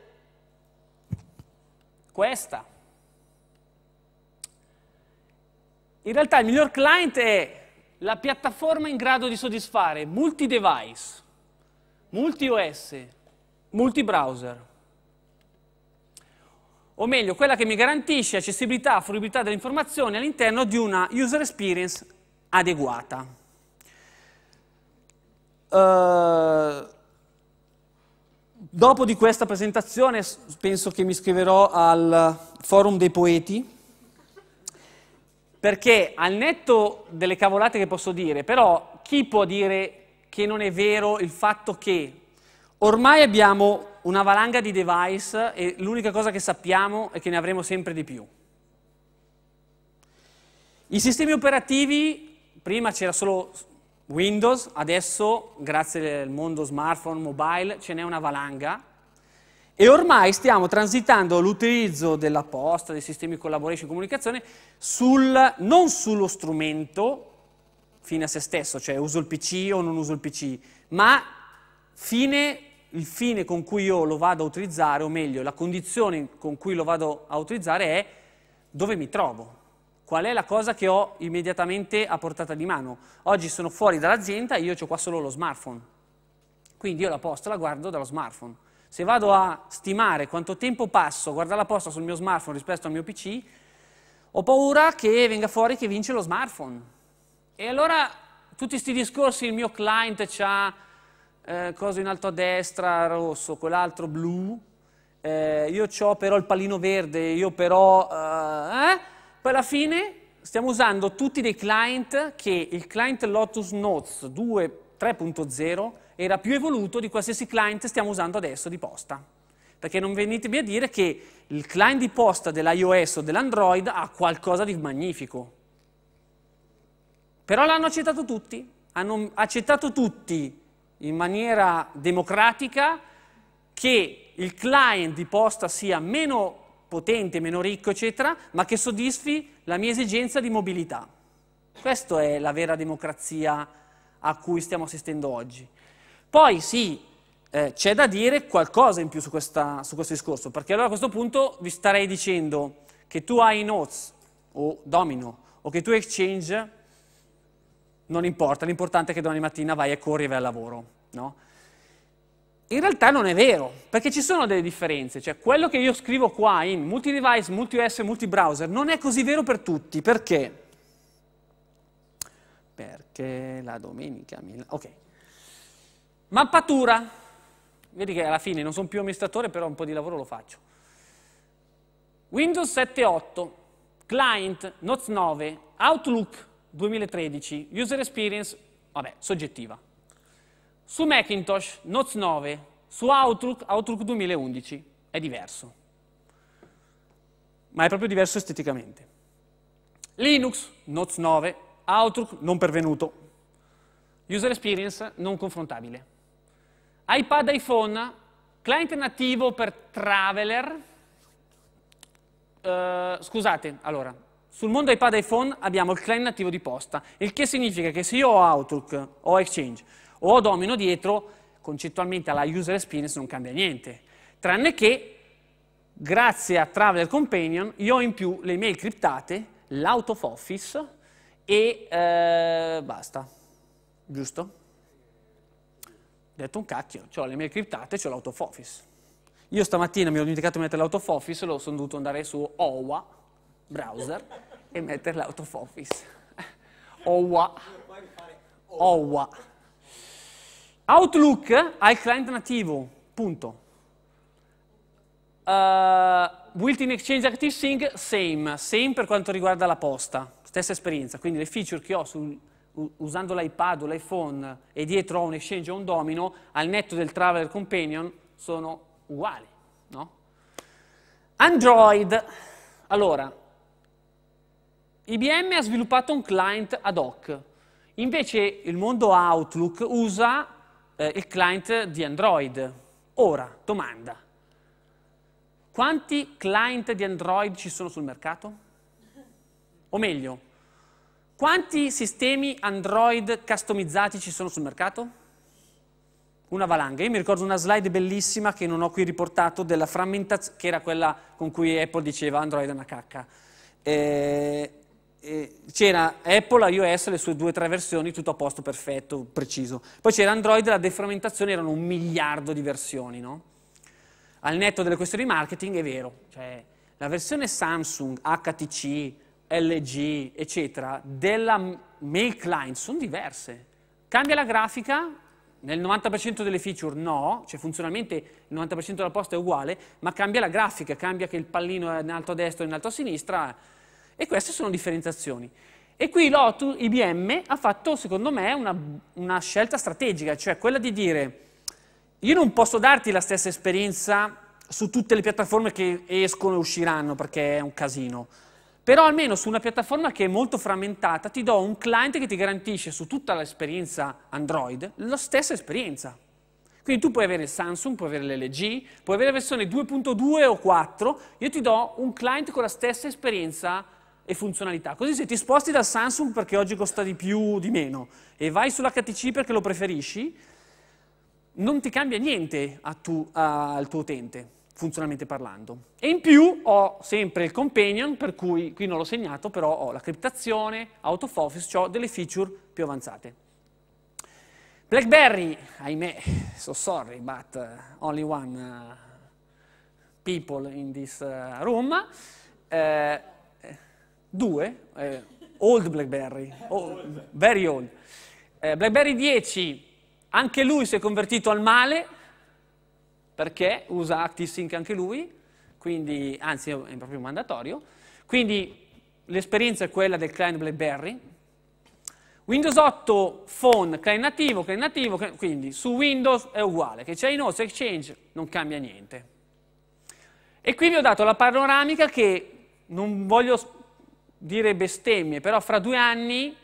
questa. In realtà il miglior client è la piattaforma in grado di soddisfare multi-device, multi-OS, multi-browser, o meglio, quella che mi garantisce accessibilità e fruibilità delle informazioni all'interno di una user experience adeguata. Uh, dopo di questa presentazione penso che mi iscriverò al forum dei poeti perché al netto delle cavolate che posso dire, però chi può dire che non è vero il fatto che ormai abbiamo una valanga di device e l'unica cosa che sappiamo è che ne avremo sempre di più. I sistemi operativi, prima c'era solo Windows, adesso grazie al mondo smartphone, mobile, ce n'è una valanga e ormai stiamo transitando l'utilizzo della posta, dei sistemi di collaboration e comunicazione, sul, non sullo strumento fine a se stesso, cioè uso il PC o non uso il PC, ma fine, il fine con cui io lo vado a utilizzare, o meglio, la condizione con cui lo vado a utilizzare è dove mi trovo, qual è la cosa che ho immediatamente a portata di mano. Oggi sono fuori dall'azienda e io ho qua solo lo smartphone, quindi io la posta la guardo dallo smartphone se vado a stimare quanto tempo passo a guardare la posta sul mio smartphone rispetto al mio PC, ho paura che venga fuori che vince lo smartphone. E allora tutti questi discorsi, il mio client ha eh, cosa in alto a destra rosso, quell'altro blu, eh, io ho però il pallino verde, io però... Eh, eh, poi alla fine stiamo usando tutti dei client che il client Lotus Notes 2.3.0 era più evoluto di qualsiasi client stiamo usando adesso di posta. Perché non venitemi a dire che il client di posta dell'iOS o dell'Android ha qualcosa di magnifico. Però l'hanno accettato tutti, hanno accettato tutti in maniera democratica che il client di posta sia meno potente, meno ricco, eccetera, ma che soddisfi la mia esigenza di mobilità. Questa è la vera democrazia a cui stiamo assistendo oggi. Poi sì, eh, c'è da dire qualcosa in più su, questa, su questo discorso, perché allora a questo punto vi starei dicendo che tu hai Notes o Domino o che tu hai Exchange, non importa, l'importante è che domani mattina vai e corri e vai al lavoro, no? In realtà non è vero, perché ci sono delle differenze, cioè quello che io scrivo qua in multi-device, multi-OS, e multi-browser non è così vero per tutti, perché? Perché la domenica... Mi... Ok, Mappatura. Vedi che alla fine non sono più amministratore, però un po' di lavoro lo faccio. Windows 7.8, Client, Notes 9, Outlook 2013, User Experience, vabbè, soggettiva. Su Macintosh, Notes 9, su Outlook, Outlook 2011, è diverso. Ma è proprio diverso esteticamente. Linux, Notes 9, Outlook non pervenuto. User Experience non confrontabile iPad, iPhone, client nativo per Traveler. Uh, scusate, allora, sul mondo iPad, iPhone abbiamo il client nativo di posta, il che significa che se io ho Outlook, ho Exchange o ho Domino dietro, concettualmente alla user experience non cambia niente, tranne che grazie a Traveler Companion io ho in più le mail criptate, l'out of office e eh, basta, giusto? Ho detto un cacchio, ho le mie criptate, e ho l'out of office. Io stamattina mi ho dimenticato di mettere l'out l'autofoffice, lo sono dovuto andare su OWA, browser, e mettere l'autofoffice. OWA. OWA. Outlook ha il client nativo, punto. Uh, eh, built-in Exchange Active Sync, same, same per quanto riguarda la posta, stessa esperienza, quindi le feature che ho sul usando l'iPad o l'iPhone e dietro ho un exchange o un domino, al netto del Traveler Companion sono uguali. No? Android, allora, IBM ha sviluppato un client ad hoc, invece il mondo Outlook usa eh, il client di Android. Ora, domanda, quanti client di Android ci sono sul mercato? O meglio, quanti sistemi Android customizzati ci sono sul mercato? Una valanga. Io mi ricordo una slide bellissima che non ho qui riportato della frammentazione, che era quella con cui Apple diceva Android è una cacca. Eh, eh, c'era Apple, iOS, le sue due o tre versioni, tutto a posto, perfetto, preciso. Poi c'era Android, la deframmentazione erano un miliardo di versioni, no? Al netto delle questioni di marketing è vero, cioè la versione Samsung, HTC, LG, eccetera, della mail client sono diverse. Cambia la grafica, nel 90% delle feature no, cioè funzionalmente il 90% della posta è uguale, ma cambia la grafica, cambia che il pallino è in alto a destra o in alto a sinistra, e queste sono differenziazioni. E qui l'OTU IBM, ha fatto, secondo me, una, una scelta strategica, cioè quella di dire, io non posso darti la stessa esperienza su tutte le piattaforme che escono e usciranno, perché è un casino, però almeno su una piattaforma che è molto frammentata ti do un client che ti garantisce su tutta l'esperienza Android la stessa esperienza. Quindi tu puoi avere Samsung, puoi avere l'LG, puoi avere la versione 2.2 o 4, io ti do un client con la stessa esperienza e funzionalità. Così se ti sposti dal Samsung perché oggi costa di più o di meno e vai sull'HTC perché lo preferisci, non ti cambia niente tu, a, al tuo utente funzionalmente parlando. E in più ho sempre il companion, per cui qui non l'ho segnato, però ho la criptazione, out of office, ho delle feature più avanzate. BlackBerry, ahimè, so sorry, but uh, only one uh, people in this uh, room. Eh, due, eh, old BlackBerry, old, very old. Eh, BlackBerry 10, anche lui si è convertito al male, perché usa ActiveSync anche lui, quindi, anzi è proprio mandatorio. Quindi l'esperienza è quella del client BlackBerry. Windows 8 phone, client nativo, client nativo, quindi su Windows è uguale, che c'è in OS Exchange, non cambia niente. E qui vi ho dato la panoramica che non voglio dire bestemmie, però fra due anni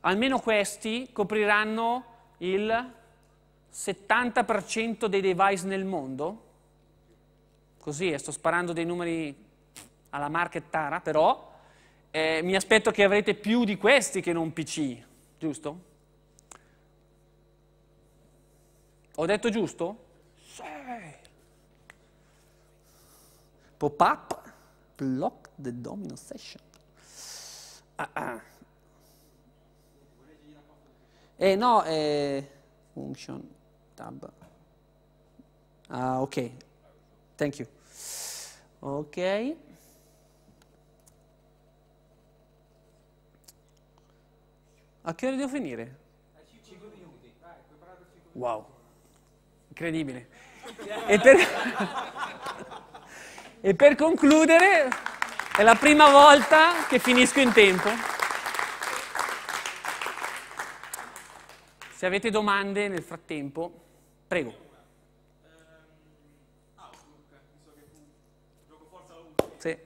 almeno questi copriranno il 70% dei device nel mondo, così eh, sto sparando dei numeri alla market tara, però eh, mi aspetto che avrete più di questi che non PC, giusto? Ho detto giusto? Sì. Pop-up, block the domino session. Ah, ah. Eh no, eh, function tab. Ah, ok, thank you. Ok. A che ora devo finire? A 5 minuti. wow, incredibile. e, per... e per concludere, è la prima volta che finisco in tempo. Se avete domande nel frattempo. Prego. Ah, sì. Eh,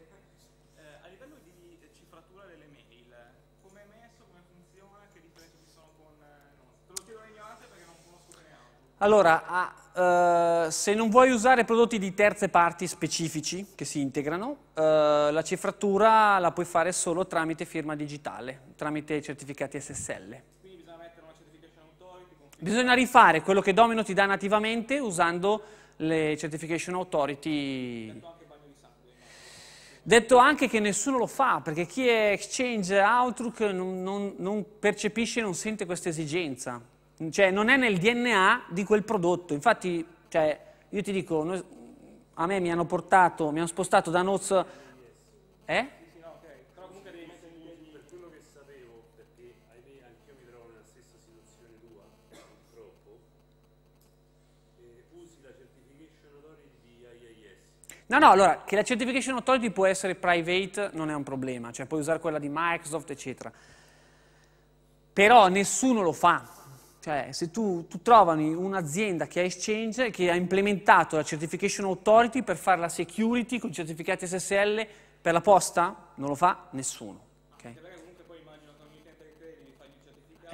a livello di cifratura delle mail, come è messo, come funziona, che differenze ci sono con eh, Te lo chiedo in ignoranza perché non conosco bene Allora, ah, eh, se non vuoi usare prodotti di terze parti specifici che si integrano, eh, la cifratura la puoi fare solo tramite firma digitale, tramite certificati SSL. Bisogna rifare quello che Domino ti dà nativamente usando le Certification Authority. Detto anche, Detto anche che nessuno lo fa, perché chi è Exchange Outlook non, non, non percepisce, non sente questa esigenza. Cioè, non è nel DNA di quel prodotto. Infatti, cioè, io ti dico, noi, a me mi hanno portato, mi hanno spostato da Notes... Eh? No, no, allora, che la certification authority può essere private non è un problema, cioè puoi usare quella di Microsoft, eccetera. Però nessuno lo fa. Cioè, se tu, tu trovani un'azienda che ha Exchange, che ha implementato la certification authority per fare la security con i certificati SSL per la posta, non lo fa nessuno. Okay?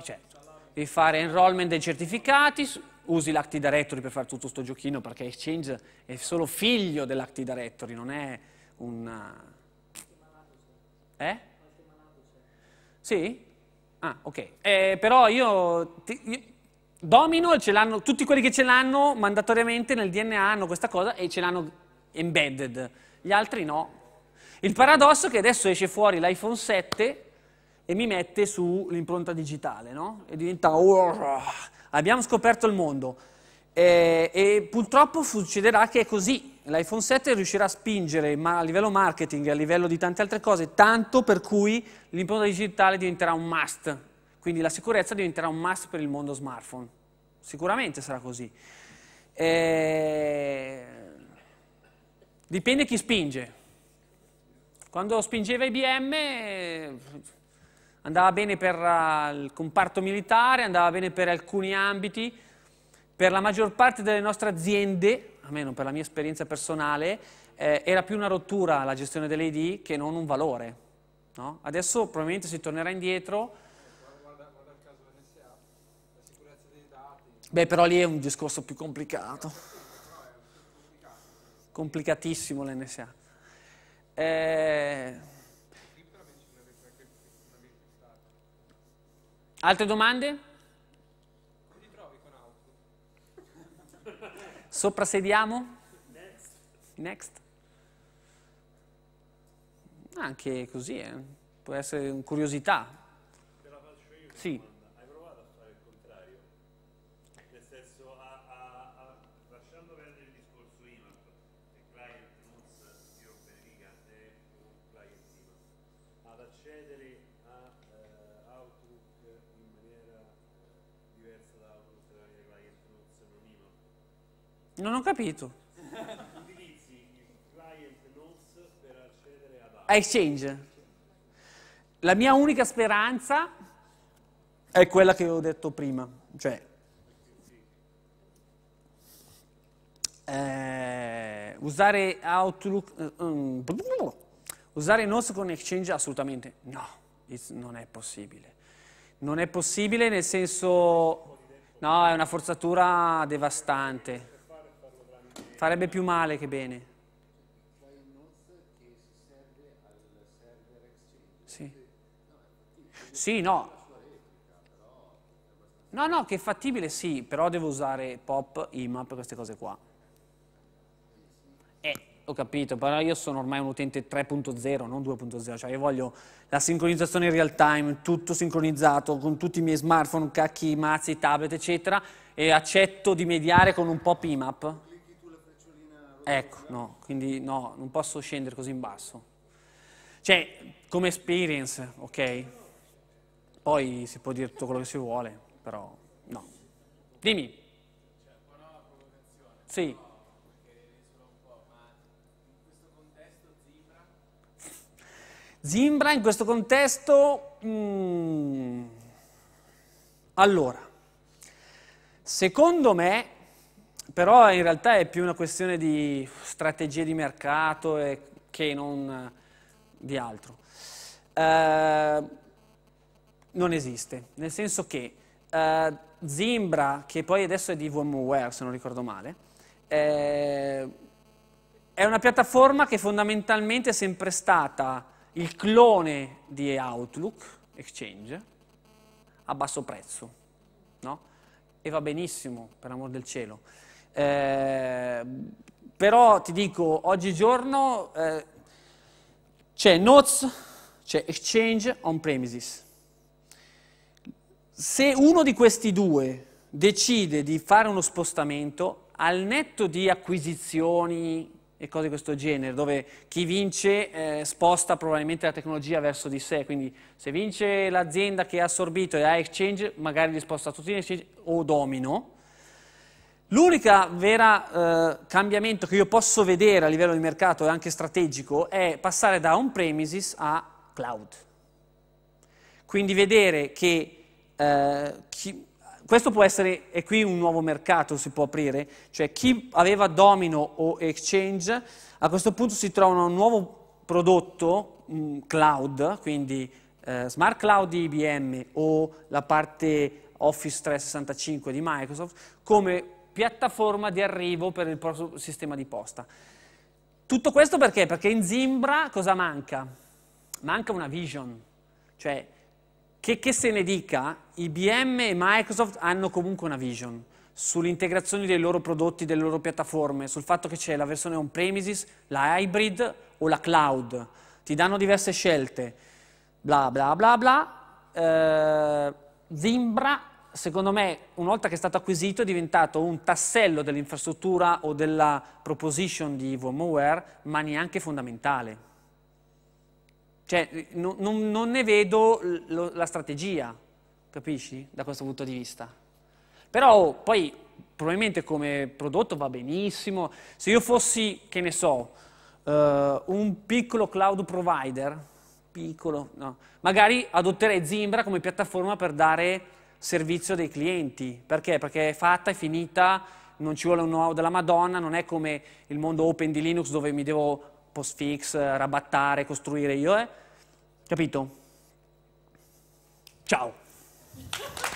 Cioè, devi fare enrollment dei certificati, usi l'Active Directory per fare tutto questo giochino, perché Exchange è solo figlio dell'Active Directory, non è un... Eh? Sì? Ah, ok. Eh, però io, ti, io domino, tutti quelli che ce l'hanno mandatoriamente nel DNA hanno questa cosa e ce l'hanno embedded, gli altri no. Il paradosso è che adesso esce fuori l'iPhone 7 e mi mette sull'impronta digitale, no? E diventa... Oh, abbiamo scoperto il mondo. E, e purtroppo succederà che è così. L'iPhone 7 riuscirà a spingere, ma a livello marketing a livello di tante altre cose, tanto per cui l'impronta digitale diventerà un must. Quindi la sicurezza diventerà un must per il mondo smartphone. Sicuramente sarà così. E... Dipende chi spinge. Quando spingeva IBM andava bene per eh, il comparto militare, andava bene per alcuni ambiti, per la maggior parte delle nostre aziende, almeno per la mia esperienza personale, eh, era più una rottura la gestione delle ID che non un valore. No? Adesso probabilmente si tornerà indietro. Guarda, il caso NSA, la sicurezza dei dati. Beh, però lì è un discorso più complicato. Complicatissimo l'NSA. Eh... Altre domande? Ti trovi con auto? Soprasediamo? Next. Next. Anche così, eh. può essere curiosità. Te la faccio io. Sì. Non ho capito. Utilizzi client notes per accedere ad A Exchange. La mia unica speranza è quella che ho detto prima, cioè eh, usare Outlook, um, usare NOS con Exchange assolutamente no, non è possibile. Non è possibile nel senso, no, è una forzatura devastante. Farebbe più male che bene. Sì. Sì, no. No, no, che è fattibile sì, però devo usare pop, IMAP, queste cose qua. Eh, ho capito, però io sono ormai un utente 3.0, non 2.0, cioè io voglio la sincronizzazione in real time, tutto sincronizzato con tutti i miei smartphone, cacchi, mazzi, tablet, eccetera, e accetto di mediare con un pop IMAP. Ecco, no, quindi no, non posso scendere così in basso. Cioè, come experience, ok? Poi si può dire tutto quello che si vuole, però no. Dimmi. Sì. Zimbra in questo contesto... Mm, allora, secondo me però in realtà è più una questione di strategie di mercato che non eh, di altro. Eh, non esiste, nel senso che eh, Zimbra, che poi adesso è di VMware se non ricordo male, eh, è una piattaforma che fondamentalmente è sempre stata il clone di Outlook, Exchange, a basso prezzo, no? E va benissimo, per amor del cielo. Eh, però ti dico, oggigiorno eh, c'è Notes, c'è Exchange on-premises. Se uno di questi due decide di fare uno spostamento, al netto di acquisizioni e cose di questo genere, dove chi vince eh, sposta probabilmente la tecnologia verso di sé, quindi se vince l'azienda che ha assorbito e ha Exchange, magari li sposta tutti in Exchange o Domino, L'unico vero eh, cambiamento che io posso vedere a livello di mercato e anche strategico è passare da on-premises a cloud. Quindi vedere che eh, chi, questo può essere, e qui un nuovo mercato si può aprire, cioè chi aveva domino o exchange a questo punto si trova un nuovo prodotto mh, mm, cloud, quindi eh, smart cloud di IBM o la parte Office 365 di Microsoft, come piattaforma di arrivo per il proprio sistema di posta. Tutto questo perché? Perché in Zimbra cosa manca? Manca una vision, cioè che, che se ne dica, IBM e Microsoft hanno comunque una vision sull'integrazione dei loro prodotti, delle loro piattaforme, sul fatto che c'è la versione on-premises, la hybrid o la cloud. Ti danno diverse scelte, bla bla bla bla. Eh, Zimbra secondo me, una volta che è stato acquisito, è diventato un tassello dell'infrastruttura o della proposition di VMware, ma neanche fondamentale. Cioè, non, non ne vedo la strategia, capisci? Da questo punto di vista. Però poi, probabilmente come prodotto va benissimo. Se io fossi, che ne so, uh, un piccolo cloud provider, piccolo, no, magari adotterei Zimbra come piattaforma per dare servizio dei clienti. Perché? Perché è fatta, è finita, non ci vuole un know-how della Madonna, non è come il mondo open di Linux dove mi devo postfix, rabattare, costruire io, eh? Capito? Ciao!